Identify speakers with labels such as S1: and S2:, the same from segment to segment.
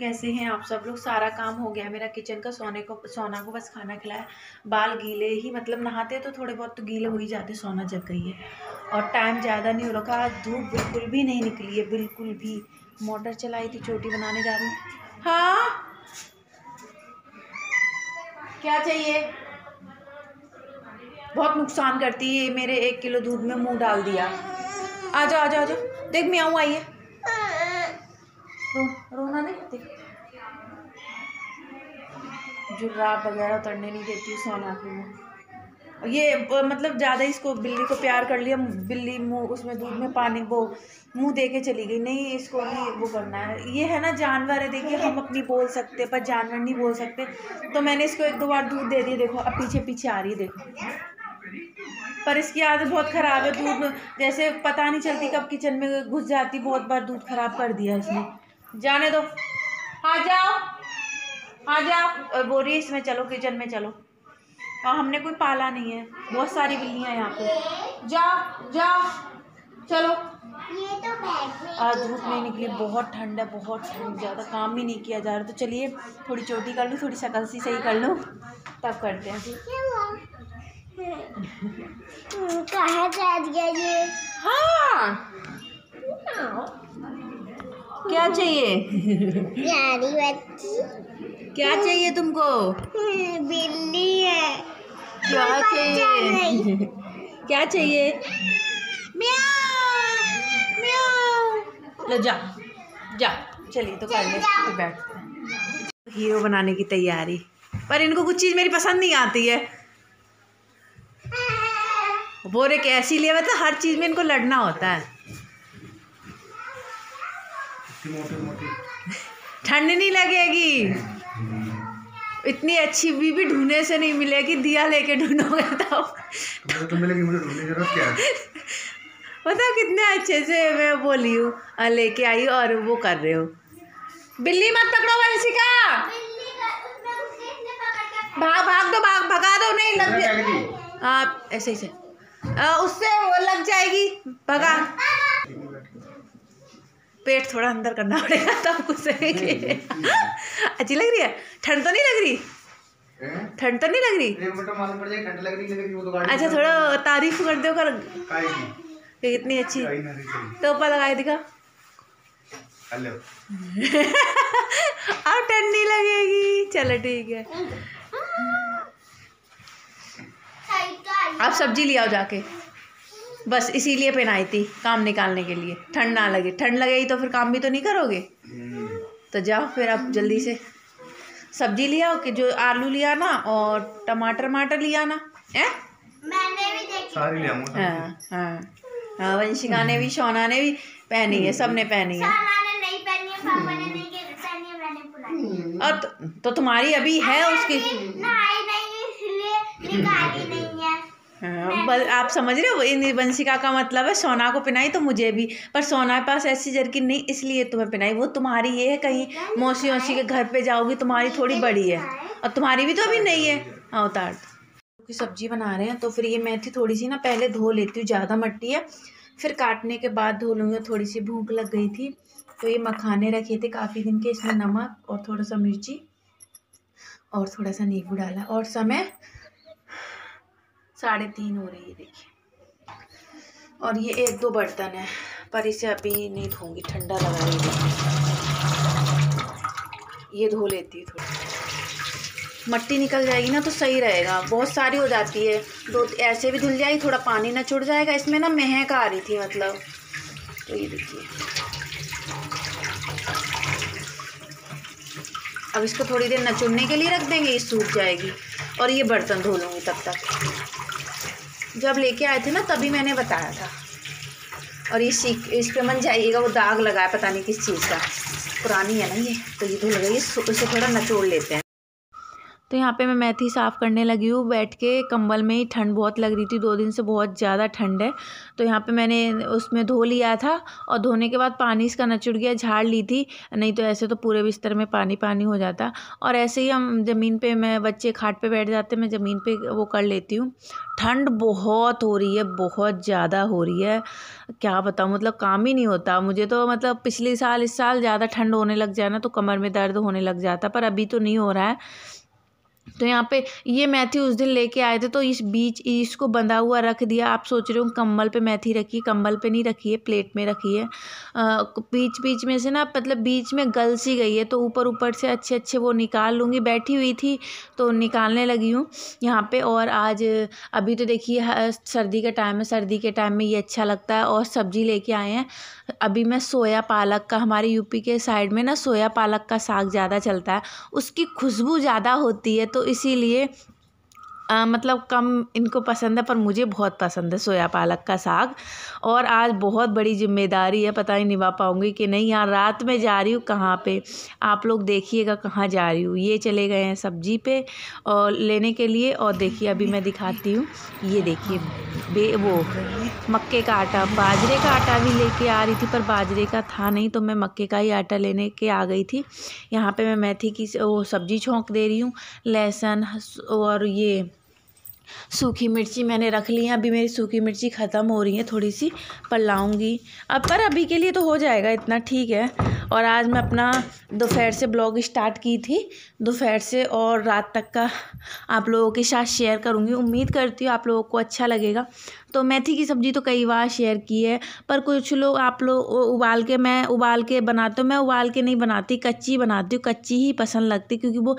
S1: कैसे हैं आप सब लोग सारा काम हो गया मेरा किचन का सोने को सोना को बस खाना खिलाया बाल गीले ही मतलब नहाते तो थोड़े बहुत तो गीले हो ही जाते सोना जग गई है और टाइम ज़्यादा नहीं हो रखा धूप बिल्कुल भी नहीं निकली है बिल्कुल भी मोटर चलाई थी चोटी बनाने जा रही हाँ क्या चाहिए बहुत नुकसान करती है मेरे एक किलो दूध में मुँह डाल दिया आ जाओ आ जाओ आ जाओ देख मैं आऊँ आइए रोना नहीं करती जुर्राब वगैरह उतरने नहीं देती सोना की ये मतलब ज़्यादा इसको बिल्ली को प्यार कर लिया बिल्ली मुँह उसमें दूध में पानी वो मुंह दे के चली गई नहीं इसको नहीं वो करना है ये है ना जानवर है देखिए हम अपनी बोल सकते पर जानवर नहीं बोल सकते तो मैंने इसको एक दो बार दूध दे दिया देखो अब पीछे पीछे आ रही है देखो पर इसकी आदत बहुत ख़राब है दूध जैसे पता नहीं चलती कब किचन में घुस जाती बहुत बार दूध ख़राब कर दिया इसने जाने दो आ जाओ आ जाओ बोल रही इसमें चलो किचन में चलो और हमने कोई पाला नहीं है बहुत सारी बिल्लियाँ यहाँ पे जाओ जाओ चलो ये तो आज धूप नहीं निकली बहुत ठंड है बहुत ठंड ज़्यादा काम ही नहीं किया जा रहा तो चलिए थोड़ी चोटी कर लूँ थोड़ी शकल सी सही कर लूँ तब करते हैं कहाँ हाँ, हाँ। क्या चाहिए क्या चाहिए तुमको हम्म, बिल्ली है क्या चाहिए क्या चाहिए लो जा जा चलिए तो कर ले बैठ हीरो बनाने की तैयारी पर इनको कुछ चीज़ मेरी पसंद नहीं आती है बोरे एक ऐसी लिए मतलब हर चीज़ में इनको लड़ना होता है ठंड नहीं लगेगी इतनी अच्छी भी ढूंढने से नहीं मिलेगी दिया लेके ढूंढोगे तो तो मिलेगी मुझे ढूंढने जरूरत क्या है बताओ कितने अच्छे से मैं बोली हूँ लेके आई और वो कर रहे हो बिल्ली मत पकड़ो का भाग भाग दो भाग भगा दो नहीं लग जाएगी आप ऐसे ऐसे उससे वो लग जाएगी भगा पेट थोड़ा अंदर करना पड़ेगा तब तो कुछ अच्छी लग रही है ठंड तो नहीं लग रही ठंड तो नहीं लग रही तो अच्छा थोड़ा तारीफ कर दो कर इतनी अच्छी टोपा तो लगाए दिखा हेलो अब ठंड नहीं लगेगी चलो ठीक है आप सब्जी ले आओ जाके बस इसीलिए पहनाई थी काम निकालने के लिए ठंड ना लगे ठंड लगेगी तो फिर काम भी तो नहीं करोगे तो जाओ फिर आप जल्दी से सब्जी लिया कि जो आलू लिया ना और टमाटर माटर लिया ना है हाँ हाँ हाँ वंशिका ने भी सोना ने भी पहनी है सब ने पहनी है और तो, तो, तुम्हारी अभी है उसकी नहीं, नहीं, हाँ, तो आप समझ रहे हो इन वंशिका का मतलब है सोना को पिनाई तो मुझे भी पर सोना के पास ऐसी जरकिन नहीं इसलिए तुम्हें पिनाई वो तुम्हारी ये है कहीं मौसी मौसी के घर पे जाओगी तुम्हारी थोड़ी बड़ी है और तुम्हारी भी तो अभी नहीं है हाँ उतार की सब्जी बना रहे हैं तो फिर ये मेथी थोड़ी सी ना पहले धो लेती हूँ ज़्यादा मट्टी है फिर काटने के बाद धो लूँगी थोड़ी सी भूख लग गई थी तो ये मखाने रखे थे काफ़ी दिन के इसमें नमक और थोड़ा सा मिर्ची और थोड़ा सा नींबू डाला और समय साढ़े तीन हो रही है देखिए और ये एक दो बर्तन है पर इसे अभी नहीं धोंगी ठंडा लगा रही ये धो लेती है थोड़ी मट्टी निकल जाएगी ना तो सही रहेगा बहुत सारी हो जाती है दो ऐसे भी धुल जाएगी थोड़ा पानी ना छुट जाएगा इसमें ना महक आ रही थी मतलब तो ये देखिए अब इसको थोड़ी देर नचुड़ने के लिए रख देंगे ये सूख जाएगी और ये बर्तन धो लूँगी तब तक जब लेके आए थे ना तभी मैंने बताया था और ये सीख इस पर मन जाइएगा वो दाग लगाया पता नहीं किस चीज़ का पुरानी है ना ये तो ये धुल गई इसे थोड़ा नचोड़ लेते हैं तो यहाँ पे मैं मेथी साफ़ करने लगी हूँ बैठ के कंबल में ही ठंड बहुत लग रही थी दो दिन से बहुत ज़्यादा ठंड है तो यहाँ पे मैंने उसमें धो लिया था और धोने के बाद पानी इसका नचुड़ गया झाड़ ली थी नहीं तो ऐसे तो पूरे बिस्तर में पानी पानी हो जाता और ऐसे ही हम ज़मीन पर मैं बच्चे खाट पर बैठ जाते मैं ज़मीन पर वो कर लेती हूँ ठंड बहुत हो रही है बहुत ज़्यादा हो रही है क्या बताऊँ मतलब काम ही नहीं होता मुझे तो मतलब पिछले साल इस साल ज़्यादा ठंड होने लग जाए ना तो कमर में दर्द होने लग जाता पर अभी तो नहीं हो रहा है तो यहाँ पे ये मैथी उस दिन लेके आए थे तो इस बीच इसको बंधा हुआ रख दिया आप सोच रहे हो कंबल पे मैथी रखी है कंबल पे नहीं रखी है प्लेट में रखी है बीच बीच में से ना मतलब बीच में गल सी गई है तो ऊपर ऊपर से अच्छे अच्छे वो निकाल लूँगी बैठी हुई थी तो निकालने लगी हूँ यहाँ पर और आज अभी तो देखिए सर्दी का टाइम है सर्दी के टाइम में ये अच्छा लगता है और सब्जी लेके आए हैं अभी मैं सोया पालक का हमारे यूपी के साइड में ना सोया पालक का साग ज़्यादा चलता है उसकी खुशबू ज़्यादा होती है तो इसीलिए आ, मतलब कम इनको पसंद है पर मुझे बहुत पसंद है सोया पालक का साग और आज बहुत बड़ी जिम्मेदारी है पता ही निभा पाऊँगी कि नहीं यहाँ रात में जा रही हूँ कहाँ पे आप लोग देखिएगा कहाँ जा रही हूँ ये चले गए हैं सब्जी पे और लेने के लिए और देखिए अभी मैं दिखाती हूँ ये देखिए बे वो मक्के का आटा बाजरे का आटा भी लेके आ रही थी पर बाजरे का था नहीं तो मैं मक्के का ही आटा लेने के आ गई थी यहाँ पे मैं मेथी की वो सब्ज़ी छोंक दे रही हूँ लहसुन और ये सूखी मिर्ची मैंने रख ली है अभी मेरी सूखी मिर्ची ख़त्म हो रही है थोड़ी सी पर लाऊंगी अब पर अभी के लिए तो हो जाएगा इतना ठीक है और आज मैं अपना दोपहर से ब्लॉग स्टार्ट की थी दोपहर से और रात तक का आप लोगों के साथ शेयर करूँगी उम्मीद करती हूँ आप लोगों को अच्छा लगेगा तो मेथी की सब्ज़ी तो कई बार शेयर की है पर कुछ लोग आप लोग उबाल के मैं उबाल के बनाती हूँ मैं उबाल के नहीं बनाती कच्ची बनाती हूँ कच्ची ही पसंद लगती क्योंकि वो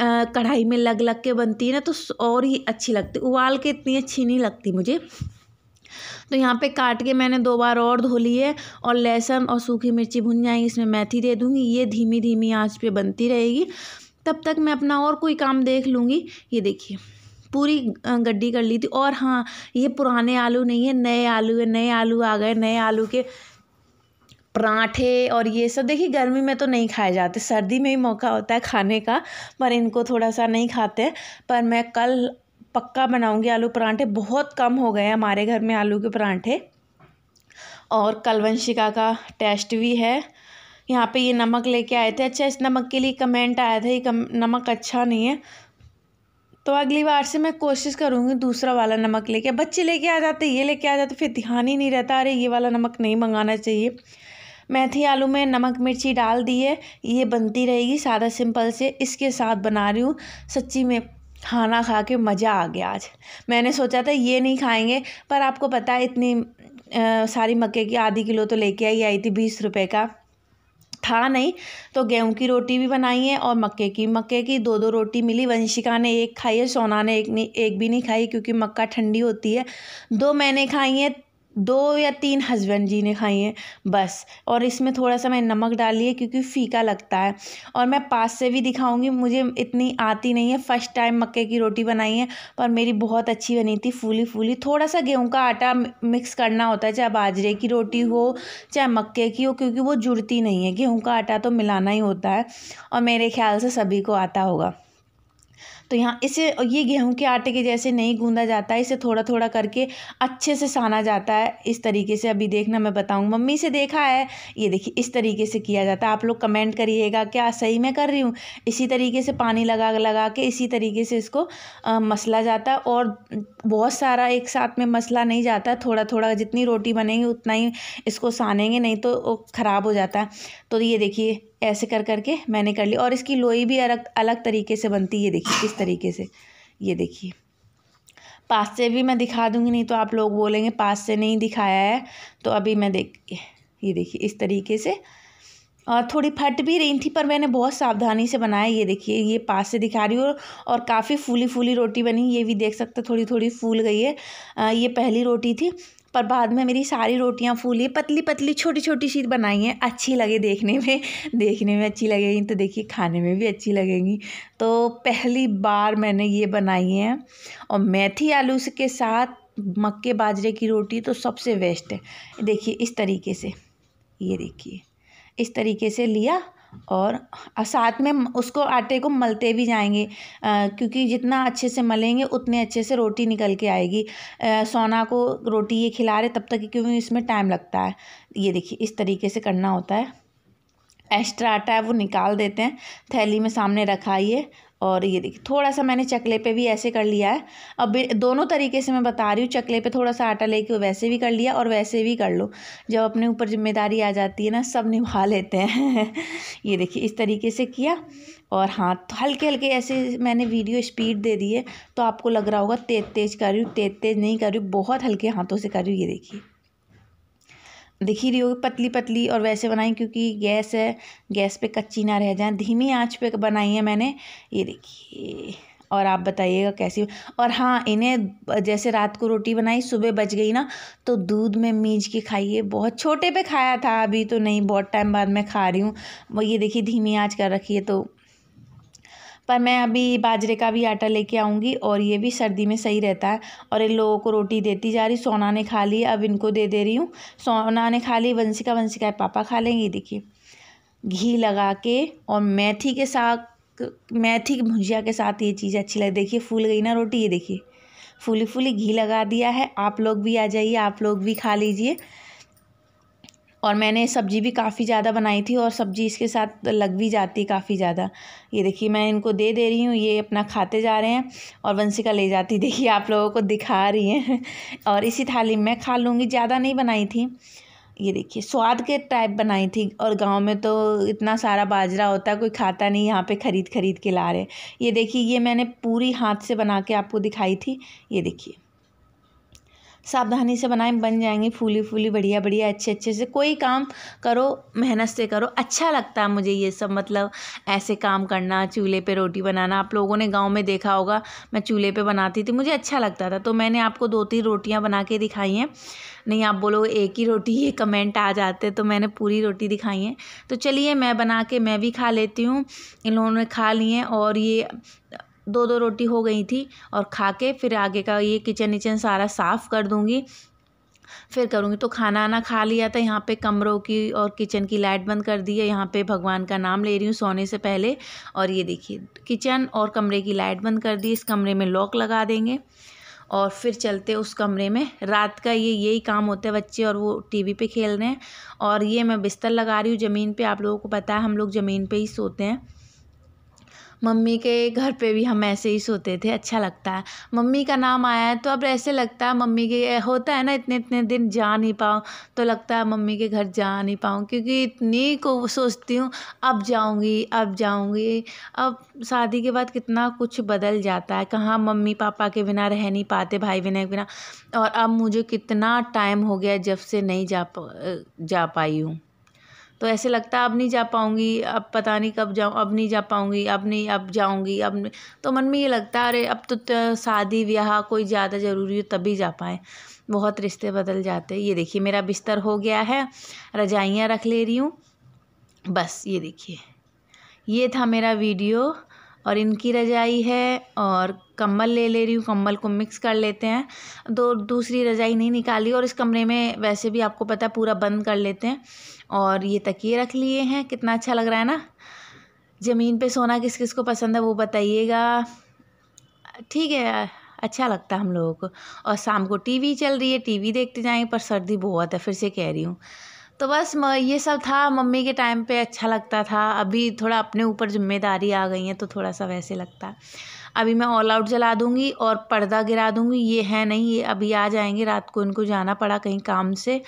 S1: कढ़ाई में लग लग के बनती है ना तो और ही अच्छी लगती उबाल के इतनी अच्छी नहीं लगती मुझे तो यहाँ पे काट के मैंने दो बार और धो ली है और लहसुन और सूखी मिर्ची भुन जाएंगी इसमें मेथी दे दूँगी ये धीमी धीमी आँच पे बनती रहेगी तब तक मैं अपना और कोई काम देख लूँगी ये देखिए पूरी गड्डी कर ली थी और हाँ ये पुराने आलू नहीं है नए आलू है नए आलू आ गए नए आलू के पराठे और ये सब देखिए गर्मी में तो नहीं खाए जाते सर्दी में ही मौका होता है खाने का पर इनको थोड़ा सा नहीं खाते पर मैं कल पक्का बनाऊंगी आलू पराठे बहुत कम हो गए हमारे घर में आलू के पराठे और कलवंशिका का टेस्ट भी है यहाँ पे ये नमक लेके आए थे अच्छा इस नमक के लिए कमेंट आया था ये कम नमक अच्छा नहीं है तो अगली बार से मैं कोशिश करूँगी दूसरा वाला नमक लेके बच्चे लेके आ जाते ये लेके आ जाते फिर ध्यान ही नहीं रहता अरे ये वाला नमक नहीं मंगाना चाहिए मेथी आलू में नमक मिर्ची डाल दिए ये बनती रहेगी सादा सिंपल से इसके साथ बना रही हूँ सच्ची में खाना खा के मज़ा आ गया आज मैंने सोचा था ये नहीं खाएंगे पर आपको पता है इतनी आ, सारी मक्के की आधी किलो तो लेके आई आई थी बीस रुपए का था नहीं तो गेहूं की रोटी भी बनाई है और मक्के की मक्के की दो दो रोटी मिली वंशिका ने एक खाई है सोना ने एक नहीं एक भी नहीं खाई क्योंकि मक्का ठंडी होती है दो मैंने खाई है दो या तीन हस्बैंड जी ने खाई हैं बस और इसमें थोड़ा सा मैंने नमक डाल लिया क्योंकि फीका लगता है और मैं पास से भी दिखाऊंगी मुझे इतनी आती नहीं है फ़र्स्ट टाइम मक्के की रोटी बनाई है पर मेरी बहुत अच्छी बनी थी फूली फूली थोड़ा सा गेहूं का आटा मिक्स करना होता है चाहे बाजरे की रोटी हो चाहे मक्के की हो क्योंकि वो जुड़ती नहीं है गेहूँ का आटा तो मिलाना ही होता है और मेरे ख्याल से सभी को आता होगा तो यहाँ इसे ये गेहूँ के आटे के जैसे नहीं गूँधा जाता है इसे थोड़ा थोड़ा करके अच्छे से साना जाता है इस तरीके से अभी देखना मैं बताऊँ मम्मी से देखा है ये देखिए इस तरीके से किया जाता है आप लोग कमेंट करिएगा क्या सही मैं कर रही हूँ इसी तरीके से पानी लगा लगा के इसी तरीके से इसको आ, मसला जाता है और बहुत सारा एक साथ में मसला नहीं जाता थोड़ा थोड़ा जितनी रोटी बनेंगे उतना ही इसको सानेंगे नहीं तो ख़राब हो जाता है तो ये देखिए ऐसे कर करके मैंने कर ली और इसकी लोई भी अलग अलग तरीके से बनती है ये देखिए किस तरीके से ये देखिए पास से भी मैं दिखा दूंगी नहीं तो आप लोग बोलेंगे पास से नहीं दिखाया है तो अभी मैं देख ये देखिए इस तरीके से और थोड़ी फट भी रही थी पर मैंने बहुत सावधानी से बनाया ये देखिए ये पास से दिखा रही हूँ और काफ़ी फूली फूली रोटी बनी ये भी देख सकते थोड़ी थोड़ी फूल गई है ये पहली रोटी थी पर बाद में मेरी सारी रोटियां फूली पतली पतली छोटी छोटी सी बनाई हैं अच्छी लगे देखने में देखने में अच्छी लगेगी तो देखिए खाने में भी अच्छी लगेंगी तो पहली बार मैंने ये बनाई है और मेथी आलू के साथ मक्के बाजरे की रोटी तो सबसे बेस्ट है देखिए इस तरीके से ये देखिए इस तरीके से लिया और साथ में उसको आटे को मलते भी जाएंगे क्योंकि जितना अच्छे से मलेंगे उतने अच्छे से रोटी निकल के आएगी सोना को रोटी ये खिला रहे तब तक क्योंकि इसमें टाइम लगता है ये देखिए इस तरीके से करना होता है एक्स्ट्रा आटा है वो निकाल देते हैं थैली में सामने रखा ये और ये देखिए थोड़ा सा मैंने चकले पे भी ऐसे कर लिया है अब दोनों तरीके से मैं बता रही हूँ चकले पे थोड़ा सा आटा लेके वैसे भी कर लिया और वैसे भी कर लो जब अपने ऊपर जिम्मेदारी आ जाती है ना सब निभा लेते हैं ये देखिए इस तरीके से किया और हाँ तो हल्के हल्के ऐसे मैंने वीडियो स्पीड दे दी है तो आपको लग रहा होगा तेज़ तेज़ कर रही हूँ तेज़ तेज़ नहीं कर रही बहुत हल्के हाथों से कर रही हूँ ये देखिए दिख ही रही होगी पतली पतली और वैसे बनाई क्योंकि गैस है गैस पे कच्ची ना रह जाए धीमी आंच पे बनाई है मैंने ये देखिए और आप बताइएगा कैसी और हाँ इन्हें जैसे रात को रोटी बनाई सुबह बच गई ना तो दूध में मीज के खाइए बहुत छोटे पे खाया था अभी तो नहीं बहुत टाइम बाद मैं खा रही हूँ वो ये देखिए धीमी आँच कर रखी है तो पर मैं अभी बाजरे का भी आटा लेके आऊँगी और ये भी सर्दी में सही रहता है और इन लोगों को रोटी देती जा रही सोना ने खा ली अब इनको दे दे रही हूँ सोना ने खा ली वंशिका वंशिका पापा खा लेंगे देखिए घी लगा के और मेथी के साथ मेथी भुजिया के साथ ये चीज़ अच्छी लगी देखिए फूल गई ना रोटी ये देखिए फूली फूली घी लगा दिया है आप लोग भी आ जाइए आप लोग भी खा लीजिए और मैंने सब्ज़ी भी काफ़ी ज़्यादा बनाई थी और सब्ज़ी इसके साथ लग भी जाती काफ़ी ज़्यादा ये देखिए मैं इनको दे दे रही हूँ ये अपना खाते जा रहे हैं और वंशिका ले जाती देखिए आप लोगों को दिखा रही हैं और इसी थाली में खा लूँगी ज़्यादा नहीं बनाई थी ये देखिए स्वाद के टाइप बनाई थी और गांव में तो इतना सारा बाजरा होता है कोई खाता नहीं यहाँ पे ख़रीद ख़रीद के ला रहे ये देखिए ये मैंने पूरी हाथ से बना के आपको दिखाई थी ये देखिए सावधानी से बनाएं बन जाएंगी फूली फूली बढ़िया बढ़िया अच्छे अच्छे से कोई काम करो मेहनत से करो अच्छा लगता है मुझे ये सब मतलब ऐसे काम करना चूल्हे पे रोटी बनाना आप लोगों ने गांव में देखा होगा मैं चूल्हे पे बनाती थी मुझे अच्छा लगता था तो मैंने आपको दो तीन रोटियां बना के दिखाई हैं नहीं आप बोलो एक ही रोटी ये कमेंट आ जाते तो मैंने पूरी रोटी दिखाई है तो चलिए मैं बना के मैं भी खा लेती हूँ इन लोगों ने खा लिए और ये दो दो रोटी हो गई थी और खा के फिर आगे का ये किचन विचन सारा साफ़ कर दूँगी फिर करूँगी तो खाना आना खा लिया था यहाँ पे कमरों की और किचन की लाइट बंद कर दी है यहाँ पे भगवान का नाम ले रही हूँ सोने से पहले और ये देखिए किचन और कमरे की लाइट बंद कर दी इस कमरे में लॉक लगा देंगे और फिर चलते उस कमरे में रात का ये यही काम होता है बच्चे और वो टीवी पे खेल रहे हैं और ये मैं बिस्तर लगा रही हूँ ज़मीन पे आप लोगों को पता है हम लोग ज़मीन पे ही सोते हैं मम्मी के घर पे भी हम ऐसे ही सोते थे अच्छा लगता है मम्मी का नाम आया है तो अब ऐसे लगता है मम्मी के होता है ना इतने इतने दिन जा नहीं पाऊँ तो लगता है मम्मी के घर जा नहीं पाऊँ क्योंकि इतनी को सोचती हूँ अब जाऊँगी अब जाऊँगी अब शादी के बाद कितना कुछ बदल जाता है कहाँ मम्मी पापा के बिना रह नहीं पाते भाई बहन के बिना और अब मुझे कितना टाइम हो गया जब से नहीं जा जा पाई हूँ तो ऐसे लगता है अब नहीं जा पाऊँगी अब पता नहीं कब जाऊँ अब नहीं जा पाऊँगी अब नहीं अब जाऊँगी अब तो मन में ये लगता है अरे अब तो शादी ब्याह कोई ज़्यादा ज़रूरी हो तभी जा पाएँ बहुत रिश्ते बदल जाते हैं ये देखिए मेरा बिस्तर हो गया है रजाइयाँ रख ले रही हूँ बस ये देखिए ये था मेरा वीडियो और इनकी रजाई है और कम्बल ले ले रही हूँ कम्बल को मिक्स कर लेते हैं दो दूसरी रजाई नहीं निकाली और इस कमरे में वैसे भी आपको पता है पूरा बंद कर लेते हैं और ये तकिए रख लिए हैं कितना अच्छा लग रहा है ना ज़मीन पे सोना किस किस को पसंद है वो बताइएगा ठीक है अच्छा लगता है हम लोगों को और शाम को टीवी चल रही है टीवी देखते जाएंगे पर सर्दी बहुत है फिर से कह रही हूँ तो बस ये सब था मम्मी के टाइम पे अच्छा लगता था अभी थोड़ा अपने ऊपर जिम्मेदारी आ गई है तो थोड़ा सा वैसे लगता है अभी मैं ऑल आउट जला दूँगी और पर्दा गिरा दूँगी ये है नहीं ये अभी आ जाएंगे रात को इनको जाना पड़ा कहीं काम से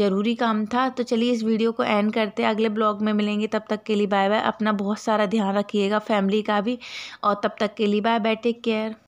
S1: ज़रूरी काम था तो चलिए इस वीडियो को एंड करते हैं अगले ब्लॉग में मिलेंगे तब तक के लिए बाय बाय अपना बहुत सारा ध्यान रखिएगा फैमिली का भी और तब तक के लिए बाय बाय टेक केयर